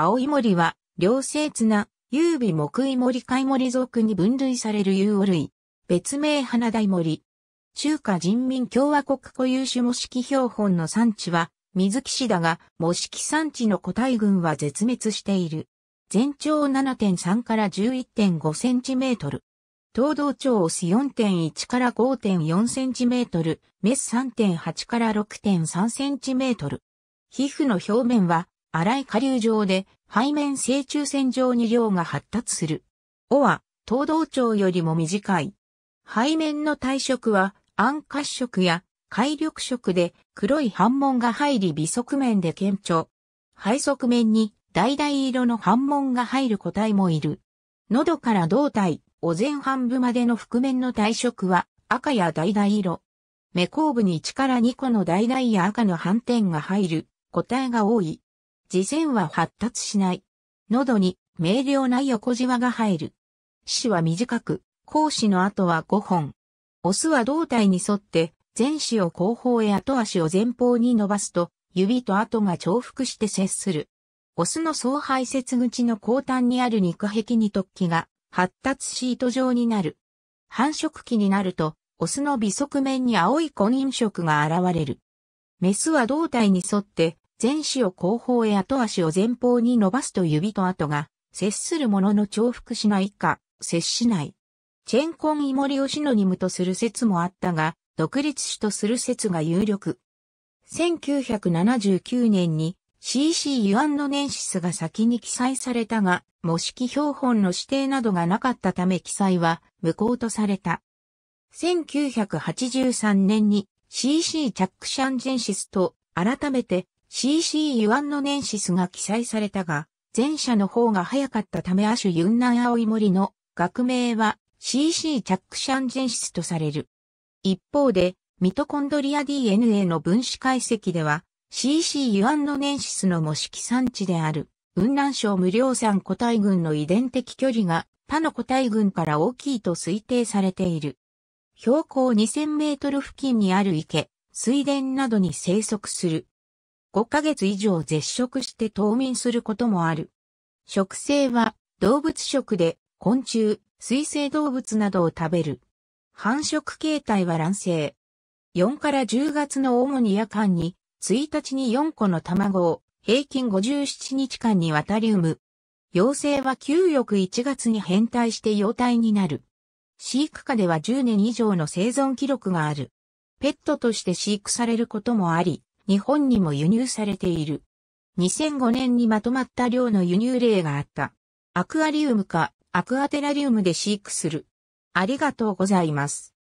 青い森は、両性綱、優美木い森貝森属に分類される有王類。別名花大森。中華人民共和国固有種模式標本の産地は、水木市だが、模式産地の個体群は絶滅している。全長7.3から11.5センチメートル。東道長オス4.1から5.4センチメートル、メス3.8から6.3センチメートル。皮膚の表面は荒い下流上で背面正中線上に量が発達する。尾は東道町よりも短い。背面の体色は暗褐色や海緑色で黒い斑紋が入り微側面で顕著。背側面に橙色の斑紋が入る個体もいる。喉から胴体、お前半部までの覆面の体色は赤や橙色。目後部に1から2個の橙や赤の斑点が入る個体が多い。自然は発達しない。喉に明瞭な横じわが入る。死は短く、後死の後は5本。オスは胴体に沿って前死を後方へ後足を前方に伸ばすと、指と後が重複して接する。オスの総排泄口の後端にある肉壁に突起が発達シート状になる。繁殖期になると、オスの尾側面に青い婚姻色が現れる。メスは胴体に沿って前肢を後方へ後足を前方に伸ばすと指と跡が、接する者の重複しないか、接しない。チェンコンイモリをシノニムとする説もあったが、独立種とする説が有力。1979年に CC ユアンド・ネンシスが先に記載されたが、模式標本の指定などがなかったため記載は無効とされた。1983年に CC チャックシャンジェンシスと改めて CC ユアンノネンシスが記載されたが、前者の方が早かったため亜種ユンナン青い森の学名は CC チャックシャンジェンシスとされる。一方で、ミトコンドリア DNA の分子解析では、CC ユアンノネンシスの模式産地である、雲南省無量産個体群の遺伝的距離が他の個体群から大きいと推定されている。標高2000メートル付近にある池、水田などに生息する5ヶ月以上絶食して冬眠することもある。食性は動物食で昆虫、水生動物などを食べる。繁殖形態は卵生。4から10月の主に夜間に、1日に4個の卵を平均57日間にわたり産む。幼生は旧翌1月に変態して幼体になる。飼育下では10年以上の生存記録がある。ペットとして飼育されることもあり、日本にも輸入されている。2005年にまとまった量の輸入例があった。アクアリウムかアクアテラリウムで飼育する。ありがとうございます。